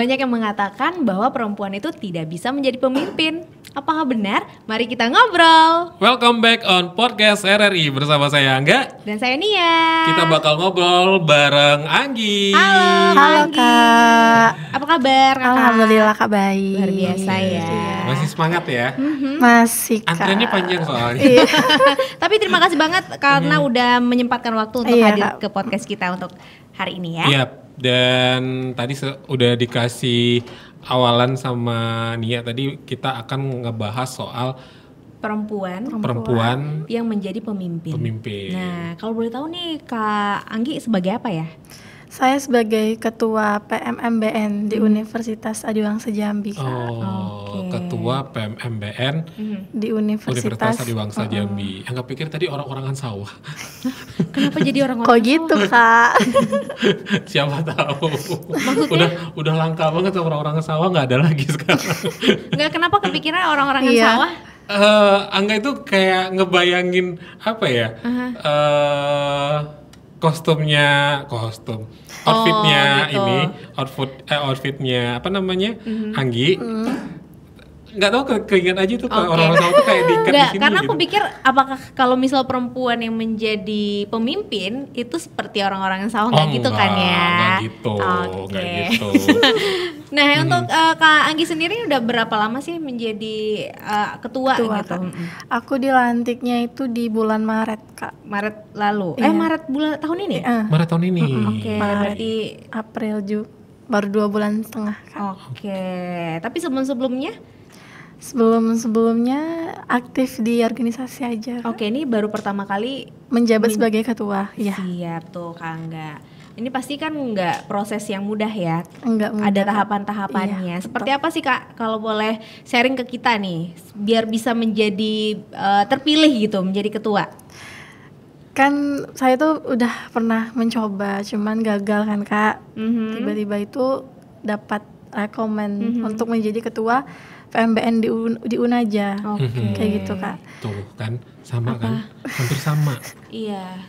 Banyak yang mengatakan bahwa perempuan itu tidak bisa menjadi pemimpin. Apakah benar? Mari kita ngobrol. Welcome back on podcast RRI bersama saya Angga dan saya Nia. Kita bakal ngobrol bareng Anggi. Halo, halo Anggi. Kak. Apa kabar? Kakak? Alhamdulillah Kak baik. Luar biasa ya. Iya. Masih semangat ya? Mm-hmm. Masih Kak. Antriannya panjang soalnya. Iya. Tapi terima kasih banget karena mm. udah menyempatkan waktu untuk iya, hadir kak. ke podcast kita untuk hari ini ya. Yep. Iya. Dan tadi udah dikasih awalan sama Nia tadi kita akan ngebahas soal perempuan perempuan, perempuan yang menjadi pemimpin. pemimpin. Nah, kalau boleh tahu nih Kak Anggi sebagai apa ya? Saya sebagai ketua PMMBN di hmm. Universitas Adiwangsa Jambi. Oh, okay. ketua PMMBN hmm. di Universitas, Universitas Adiwangsa oh. Jambi. Enggak pikir tadi orang-orangan sawah. Kenapa jadi orang-orang? Kok gitu, Kak? Siapa tahu. Maksudnya udah udah langka banget orang-orang sawah nggak ada lagi sekarang. Enggak kenapa kepikiran orang-orang iya. sawah? Uh, Angga itu kayak ngebayangin apa ya? Uh -huh. uh, kostumnya kostum outfitnya oh, gitu. ini outfit eh outfitnya apa namanya mm-hmm. Anggi mm-hmm nggak tahu ke keinginan aja tuh okay. orang-orang tahu tuh kayak di sini. Karena aku gitu. pikir apakah kalau misal perempuan yang menjadi pemimpin itu seperti orang-orang yang sawah oh, gitu enggak, kan ya? Nggak gitu, okay. nggak gitu. nah hmm. untuk uh, Kak Anggi sendiri udah berapa lama sih menjadi uh, ketua, ketua gitu? Kan. Aku dilantiknya itu di bulan Maret kak. Maret lalu. Eh, iya. Eh Maret bulan tahun ini? Uh. Maret tahun ini. Oke. Okay. Maret, berarti April juga baru dua bulan setengah. Kan? Oke, okay. tapi sebelum sebelumnya Sebelum-sebelumnya aktif di organisasi aja. Oke, ini baru pertama kali menjabat sebagai ketua. Ya. Siap tuh Kak Angga. Ini pasti kan nggak proses yang mudah ya. Enggak mudah. Ada tahapan-tahapannya. Iya, Seperti apa sih Kak kalau boleh sharing ke kita nih biar bisa menjadi uh, terpilih gitu menjadi ketua? Kan saya tuh udah pernah mencoba cuman gagal kan Kak. Mhm. Tiba-tiba mm -hmm. itu dapat rekomend mm -hmm. untuk menjadi ketua PMBN di UN, di Unaja. Okay. Mhm. Kayak gitu, Kak. Tuh kan sama Apa? kan? Hampir sama. iya.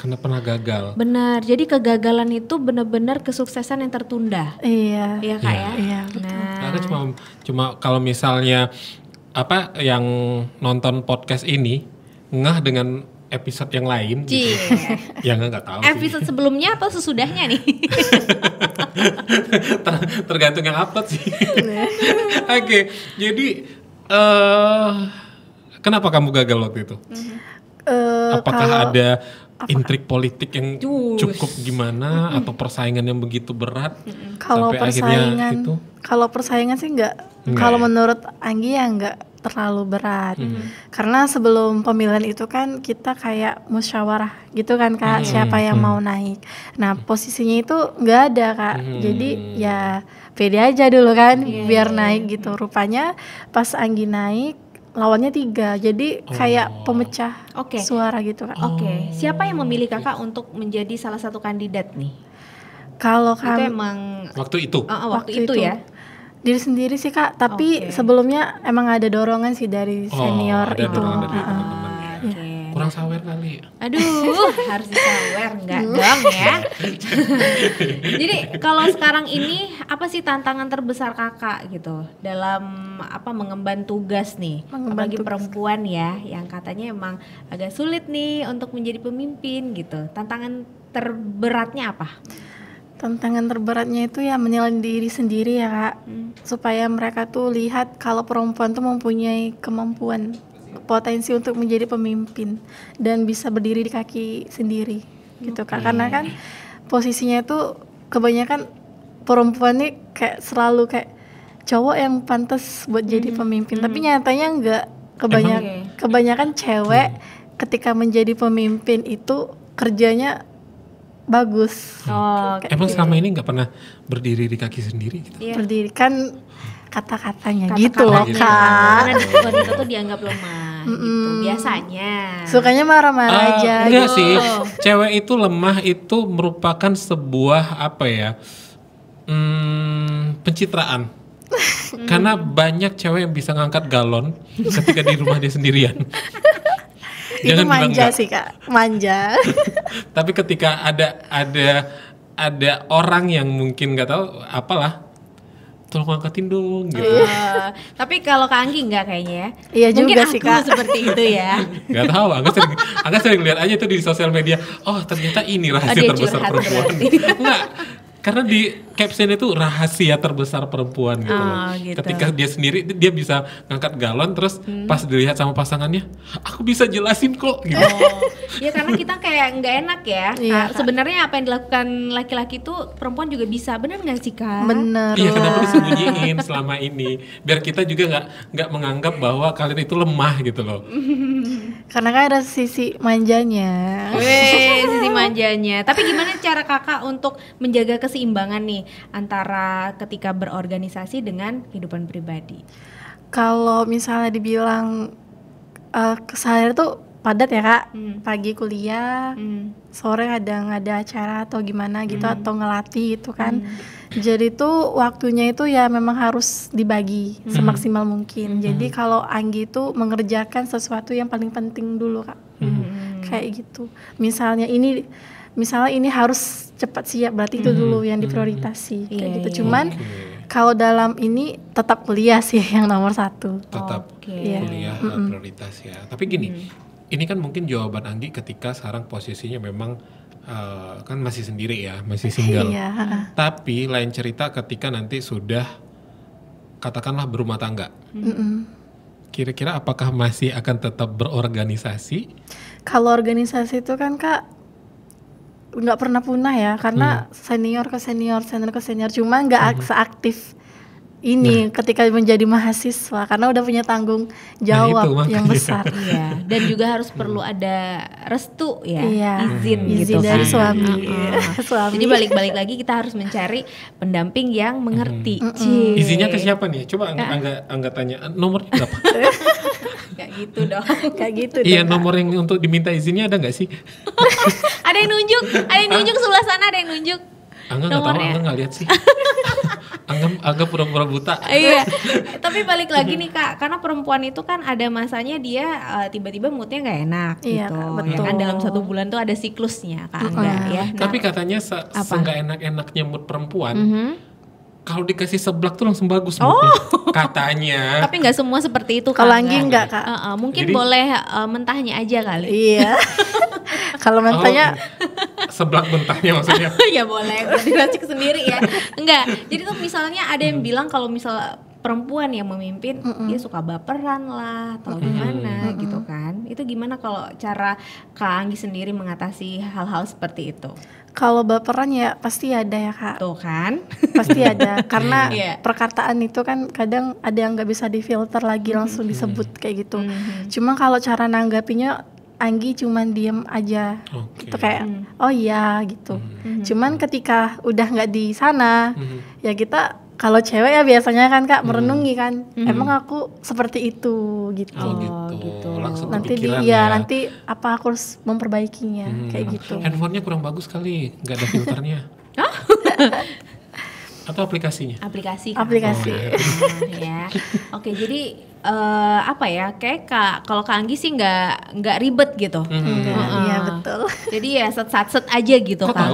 Karena pernah gagal. Benar. Jadi kegagalan itu benar-benar kesuksesan yang tertunda. Iya. Iya, Kak iya. ya. Iya, Nah, Aku cuma cuma kalau misalnya apa yang nonton podcast ini ngeh dengan episode yang lain gitu ya. Cie. gitu. yang nggak tahu. Episode sih. sebelumnya apa sesudahnya nih? Ter tergantung yang upload sih. Oke, okay, jadi uh, kenapa kamu gagal waktu itu? Uh, Apakah kalau, ada apa? intrik politik yang Jus. cukup gimana mm -hmm. atau persaingan yang begitu berat? Mm -hmm. Kalau persaingan itu? Kalau persaingan sih nggak. Kalau ya? menurut Anggi ya nggak terlalu berat hmm. karena sebelum pemilihan itu kan kita kayak musyawarah gitu kan kak hmm. siapa yang hmm. mau naik nah posisinya itu nggak ada kak hmm. jadi ya pede aja dulu kan yeah. Iya, biar iya. naik gitu rupanya pas Anggi naik lawannya tiga jadi oh. kayak pemecah okay. suara gitu kak oke okay. Oh. siapa yang memilih kakak untuk menjadi salah satu kandidat nih kalau kan itu emang waktu itu uh, waktu, waktu itu, itu ya diri sendiri sih kak tapi okay. sebelumnya emang ada dorongan sih dari oh, senior oh, ada itu dorongan dari temen ya. okay. kurang sawer kali aduh harus sawer nggak dong ya jadi kalau sekarang ini apa sih tantangan terbesar kakak gitu dalam apa mengemban tugas nih mengemban bagi tugas. perempuan ya yang katanya emang agak sulit nih untuk menjadi pemimpin gitu tantangan terberatnya apa tantangan terberatnya itu ya menilai diri sendiri ya kak hmm. supaya mereka tuh lihat kalau perempuan tuh mempunyai kemampuan potensi untuk menjadi pemimpin dan bisa berdiri di kaki sendiri gitu kak karena kan posisinya itu kebanyakan perempuan nih kayak selalu kayak cowok yang pantas buat hmm. jadi pemimpin hmm. tapi nyatanya enggak kebanyakan, kebanyakan cewek ketika menjadi pemimpin itu kerjanya bagus. Hmm. Oh, Emang gitu. selama ini nggak pernah berdiri di kaki sendiri? Gitu? Yeah. Berdiri kan kata-katanya kata gitu loh iya. kak. Karena wanita tuh dianggap lemah mm -mm. gitu biasanya. Sukanya marah-marah uh, aja. Enggak gitu. sih, cewek itu lemah itu merupakan sebuah apa ya? Hmm, pencitraan. Karena banyak cewek yang bisa ngangkat galon ketika di rumah dia sendirian. Jangan itu manja sih kak, manja. Tapi ketika ada ada ada orang yang mungkin nggak tahu apalah tolong angkatin dong gitu. Uh, tapi kalau Kak Anggi enggak kayaknya ya. Iya juga sih Kak. seperti itu ya. Gak tahu, Angga sering Angga sering lihat aja tuh di sosial media. Oh, ternyata ini rahasia oh, terbesar perempuan. Enggak karena di caption itu rahasia terbesar perempuan gitu loh. Oh, gitu. Ketika dia sendiri dia bisa ngangkat galon terus hmm. pas dilihat sama pasangannya, aku bisa jelasin kok gitu. Oh. ya karena kita kayak nggak enak ya. yeah. sebenarnya apa yang dilakukan laki-laki itu perempuan juga bisa. Benar nggak sih, Kak? Benar. Iya, kenapa disembunyiin selama ini? Biar kita juga nggak nggak menganggap bahwa kalian itu lemah gitu loh. Karena kan ada sisi manjanya. Weh, sisi manjanya. Tapi gimana cara kakak untuk menjaga keseimbangan nih antara ketika berorganisasi dengan kehidupan pribadi? Kalau misalnya dibilang uh, eh, saya tuh padat ya kak, hmm. pagi kuliah, hmm. sore kadang ada acara atau gimana gitu hmm. atau ngelatih gitu kan. Hmm jadi itu waktunya itu ya memang harus dibagi hmm. semaksimal mungkin. Hmm. Jadi kalau Anggi itu mengerjakan sesuatu yang paling penting dulu kak, hmm. hmm. kayak gitu. Misalnya ini misalnya ini harus cepat siap berarti -hmm. itu dulu yang diprioritasi mm -hmm. kayak iya, gitu yeah, cuman iya. kalau dalam ini tetap kuliah sih yang nomor satu tetap okay. Iya. kuliah yeah. prioritas ya tapi gini mm ini kan mungkin jawaban Anggi ketika sekarang posisinya memang uh, kan masih sendiri ya, masih iya, single. Iya. Tapi lain cerita ketika nanti sudah katakanlah berumah tangga. Kira-kira mm Kira-kira apakah masih akan tetap berorganisasi? Kalau organisasi itu kan kak nggak pernah punah ya, karena hmm. senior ke senior, senior ke senior, cuma nggak hmm. seaktif ini nah. ketika menjadi mahasiswa karena udah punya tanggung nah, jawab nah, yang besar ya. dan juga harus perlu ada restu ya iya, izin hmm. izin gitu dari kan. suami. uh suami jadi balik-balik lagi kita harus mencari pendamping yang hmm. mengerti hmm. Hmm. izinnya ke siapa nih coba angga angga, angga tanya Nomor berapa Gak gitu dong kayak gitu iya nomor yang untuk diminta izinnya ada nggak sih ada yang nunjuk ada yang nunjuk sebelah sana ada yang nunjuk Angga nggak tahu, Angga nggak lihat sih anggap anggap pura-pura buta. iya. Tapi balik lagi nih Kak, karena perempuan itu kan ada masanya dia uh, tiba-tiba moodnya nggak enak iya, gitu. Kak, betul. Ya kan dalam satu bulan tuh ada siklusnya Kak Angga mm. ya. Nah, Tapi katanya se seenggak enak-enaknya mood perempuan. uh-huh. kalau dikasih seblak tuh langsung bagus oh. Mungkin. katanya. Tapi nggak semua seperti itu. Kalau lagi nggak kak? Uh, uh, mungkin Jadi, boleh uh, mentahnya aja kali. Iya. kalau mentahnya oh seblak mentahnya maksudnya ya boleh diracik sendiri ya enggak jadi tuh misalnya ada yang bilang kalau misal perempuan yang memimpin mm -mm. dia suka baperan lah atau mm gimana mm -mm. gitu kan itu gimana kalau cara kak Anggi sendiri mengatasi hal-hal seperti itu kalau baperan ya pasti ada ya kak tuh kan pasti ada karena yeah. perkataan itu kan kadang ada yang nggak bisa difilter lagi langsung mm-hmm. disebut kayak gitu mm -hmm. cuma kalau cara nanggapinya Anggi cuman diem aja okay. gitu kayak hmm. oh iya gitu hmm. hmm. cuman ketika udah nggak di sana hmm. ya kita kalau cewek ya biasanya kan kak hmm. merenungi kan hmm. emang aku seperti itu gitu oh, gitu. Oh, gitu nanti dia iya, ya. nanti apa aku harus memperbaikinya hmm. kayak gitu handphonenya kurang bagus kali nggak ada filternya atau aplikasinya aplikasi kan? aplikasi oh, ya. oke jadi uh, apa ya kayak kak kalau kak Anggi sih nggak nggak ribet gitu mm-hmm. iya mm -hmm. uh, ya, betul jadi ya set set set aja gitu kak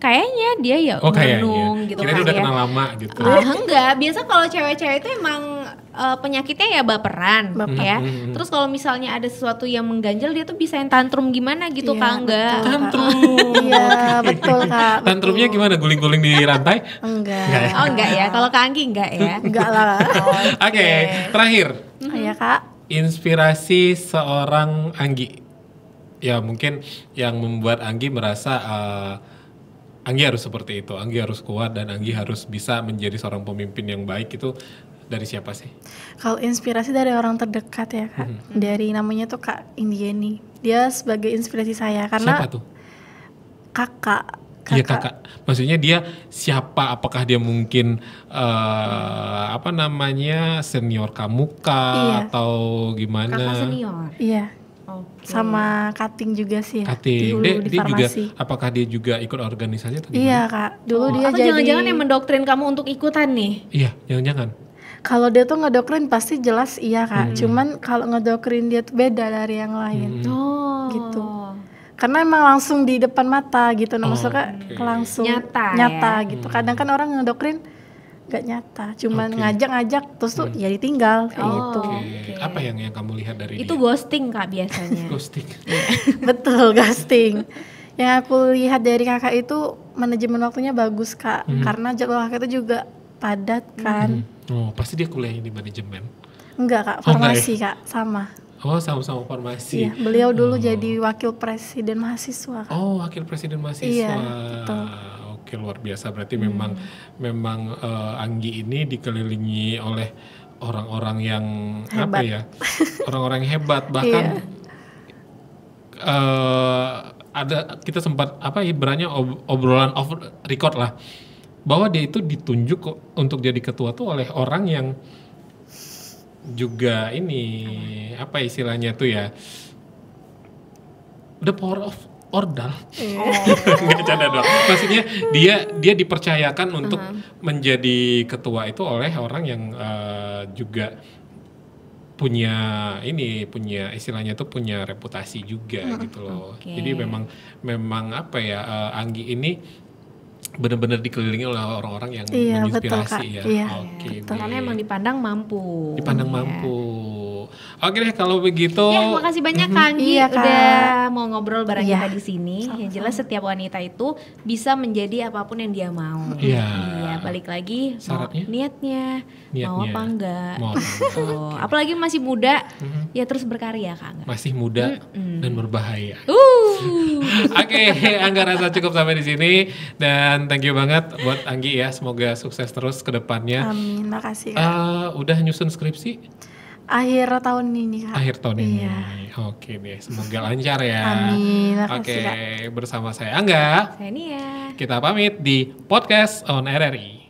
kayaknya dia ya oh, iya. gitu Kira kan dia udah ya. kenal lama gitu uh, enggak biasa kalau cewek-cewek itu emang uh, penyakitnya ya baperan baperan. ya. Mm-hmm. Terus kalau misalnya ada sesuatu yang mengganjal dia tuh bisa yang tantrum gimana gitu ya, Kak enggak? Tantrum. Iya, betul Kak. Tantrumnya gimana? Guling-guling di rantai? enggak. Ya? Oh, enggak ya. Kalau Kak Anggi enggak ya? enggak lah. Oke, okay. okay. terakhir. Mm-hmm. Oh, iya, Kak. Inspirasi seorang Anggi. Ya, mungkin yang membuat Anggi merasa uh, Anggi harus seperti itu, Anggi harus kuat dan Anggi harus bisa menjadi seorang pemimpin yang baik itu dari siapa sih? Kalau inspirasi dari orang terdekat ya kak, hmm. dari namanya tuh kak Indieni. Dia sebagai inspirasi saya karena siapa tuh? Kakak. Iya kakak. kakak. Maksudnya dia siapa? Apakah dia mungkin uh, apa namanya senior kamu kak iya. atau gimana? Kakak senior. Iya. Okay. Sama cutting juga sih. Ya. Cutting. Dulu dia, di dia juga. Apakah dia juga ikut organisasi? Atau iya kak. Dulu oh, dia atau Jangan-jangan yang mendoktrin kamu untuk ikutan nih? Iya, jangan-jangan kalau dia tuh ngedokrin pasti jelas iya kak hmm. cuman kalau ngedokrin dia tuh beda dari yang lain hmm. oh. gitu karena emang langsung di depan mata gitu nah, oh, maksudnya okay. langsung nyata, ya. nyata ya? gitu hmm. kadang kan orang ngedokrin gak nyata cuman ngajak ngajak-ngajak terus tuh hmm. ya ditinggal oh, kayak oh, gitu okay. apa yang yang kamu lihat dari itu dia? ghosting kak biasanya ghosting iya. betul ghosting yang aku lihat dari kakak itu manajemen waktunya bagus kak hmm. karena jadwal kakak itu juga padat mm-hmm. kan hmm. Oh, pasti dia kuliah di manajemen. Enggak, Kak. Oh, ya? Farmasi, oh, Kak. Sama. Oh, sama-sama farmasi. Iya, beliau dulu oh. jadi wakil presiden mahasiswa. Kak. Oh, wakil presiden mahasiswa. Iya, betul. Oke, luar biasa. Berarti hmm. memang memang uh, Anggi ini dikelilingi oleh orang-orang yang hebat. apa ya? Orang-orang hebat bahkan iya. uh, ada kita sempat apa ibaratnya ob, obrolan off record lah bahwa dia itu ditunjuk untuk jadi ketua tuh oleh orang yang juga ini apa istilahnya tuh ya the power of order oh. nggak oh. canda dong maksudnya dia dia dipercayakan untuk uh -huh. menjadi ketua itu oleh orang yang uh, juga punya ini punya istilahnya tuh punya reputasi juga uh -huh. gitu loh okay. jadi memang memang apa ya uh, Anggi ini benar-benar dikelilingi oleh orang-orang yang iya, menginspirasi betul, Kak. ya. Iya, Oke. Okay, betul. Karena emang dipandang mampu. Dipandang iya. mampu. Oke deh kalau begitu. Ya, kasih banyak Kang mm-hmm. iya, udah mau ngobrol bareng iya. kita di sini. Sama. Yang jelas setiap wanita itu bisa menjadi apapun yang dia mau. Iya. Iya, balik lagi Syaratnya? mau niatnya, niatnya, mau apa enggak. Mau oh, apalagi masih muda, mm ya terus berkarya Kang. Masih muda mm-hmm. dan berbahaya. Uh. Oke, okay, Angga rasa cukup sampai di sini dan thank you banget buat Anggi ya. Semoga sukses terus ke depannya. Amin, makasih. Ya. Uh, udah nyusun skripsi? akhir tahun ini kak akhir tahun ini iya. oke deh semoga lancar ya amin oke okay. bersama saya Angga saya Nia kita pamit di podcast on RRI